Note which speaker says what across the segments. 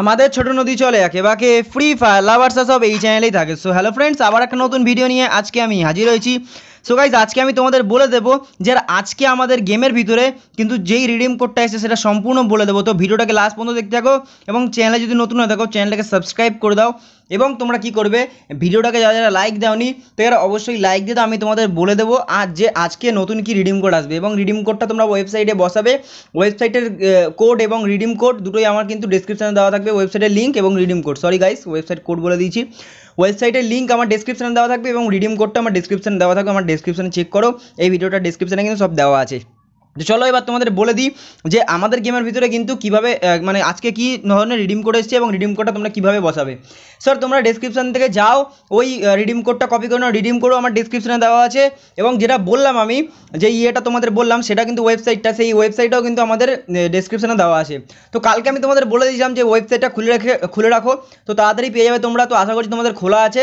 Speaker 1: আমাদের ছোট নদী চলে একে ফ্রি ফায়ার লাভার্সা সব এই চ্যানেলেই থাকে সো হ্যালো ফ্রেন্ডস আবার একটা নতুন ভিডিও নিয়ে আজকে আমি হাজির হয়েছি সো গাইজ আজকে আমি তোমাদের বলে দেবো যে আজকে আমাদের গেমের ভিতরে কিন্তু যেই রিডিম কোডটা এসে সেটা সম্পূর্ণ বলে দেবো তো ভিডিওটাকে লাস্ট পর্যন্ত দেখতে থাকো এবং চ্যানেলে যদি নতুন হয়ে থাকো চ্যানেলটাকে সাবস্ক্রাইব করে দাও এবং তোমরা কি করবে ভিডিওটাকে যারা যারা লাইক দাওনি তারা অবশ্যই লাইক দিতে আমি তোমাদের বলে দেবো আজ যে আজকে নতুন কি রিডিম কোড আসবে এবং রিডিম কোডটা তোমরা ওয়েবসাইটে বসাবে ওয়েবসাইটের কোড এবং রিডিম কোড দুটোই আমার কিন্তু ডিসক্রিপশানে দেওয়া থাকবে ওয়েবসাইটের লিঙ্ক এবং redeem code sorry guys website code বলে দিয়েছি ওয়েবসাইটের লিঙ্ক আমার ডিসক্রিপশানে দেওয়া থাকবে এবং রিডিম কোডটা আমার ডিসক্রিপশানে দেওয়া থাকবে আমার ডিসক্রিপশানে চেক করো এই ভিডিওটা ডিসক্রিপশানে কিন্তু সব দেওয়া আছে তো চলো এবার তোমাদের বলে দিই যে আমাদের গেমের ভিতরে কিন্তু কিভাবে মানে আজকে কি ধরনের রিডিম কোড এসছে এবং রিডিম কোডটা তোমরা কিভাবে বসাবে স্যার তোমরা ডিসক্রিপশান থেকে যাও ওই রিডিম কোডটা কপি করে নাও রিডিম কোডও আমার ডিসক্রিপশানে দেওয়া আছে এবং যেটা বললাম আমি যে ইয়েটা তোমাদের বললাম সেটা কিন্তু ওয়েবসাইটটা সেই ওয়েবসাইটটাও কিন্তু আমাদের ডিসক্রিপশানে দেওয়া আছে তো কালকে আমি তোমাদের বলে দিয়েছিলাম যে ওয়েবসাইটটা খুলে রেখে খুলে রাখো তো তাড়াতাড়ি পেয়ে যাবে তোমরা তো আশা করছি তোমাদের খোলা আছে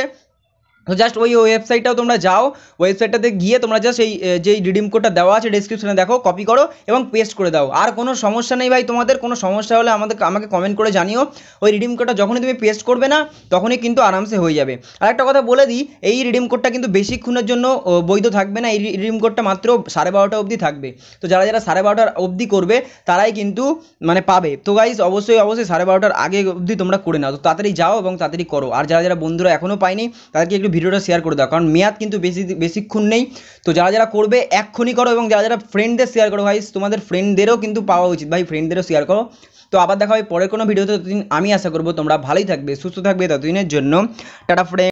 Speaker 1: তো জাস্ট ওই ওয়েবসাইটটাও তোমরা যাও ওয়েবসাইটটাতে গিয়ে তোমরা জাস্ট এই যেই রিডিম কোডটা দেওয়া আছে ডিসক্রিপশনে দেখো কপি করো এবং পেস্ট করে দাও আর কোনো সমস্যা নেই ভাই তোমাদের কোনো সমস্যা হলে আমাদের আমাকে কমেন্ট করে জানিও ওই রিডিম কোডটা যখনই তুমি পেস্ট করবে না তখনই কিন্তু আরামসে হয়ে যাবে আর একটা কথা বলে দিই এই রিডিম কোডটা কিন্তু বেশিক্ষণের জন্য বৈধ থাকবে না এই রিডিম কোডটা মাত্র সাড়ে বারোটা অবধি থাকবে তো যারা যারা সাড়ে বারোটার অবধি করবে তারাই কিন্তু মানে পাবে তো গাইজ অবশ্যই অবশ্যই সাড়ে বারোটার আগে অবধি তোমরা করে নাও তো তাড়াতাড়ি যাও এবং তাড়াতাড়ি করো আর যারা যারা বন্ধুরা এখনও পায়নি তাদেরকে একটু ভিডিওটা শেয়ার করে দাও কারণ মেয়াদ কিন্তু বেশি বেশিক্ষণ নেই তো যারা যারা করবে এক্ষুনি করো এবং যারা যারা ফ্রেন্ডদের শেয়ার করো ভাই তোমাদের ফ্রেন্ডদেরও কিন্তু পাওয়া উচিত ভাই ফ্রেন্ডদেরও শেয়ার করো তো আবার দেখা হয় পরের কোনো ভিডিওতে ততদিন আমি আশা করবো তোমরা ভালোই থাকবে সুস্থ থাকবে ততদিনের জন্য টাটা ফ্রেন্ড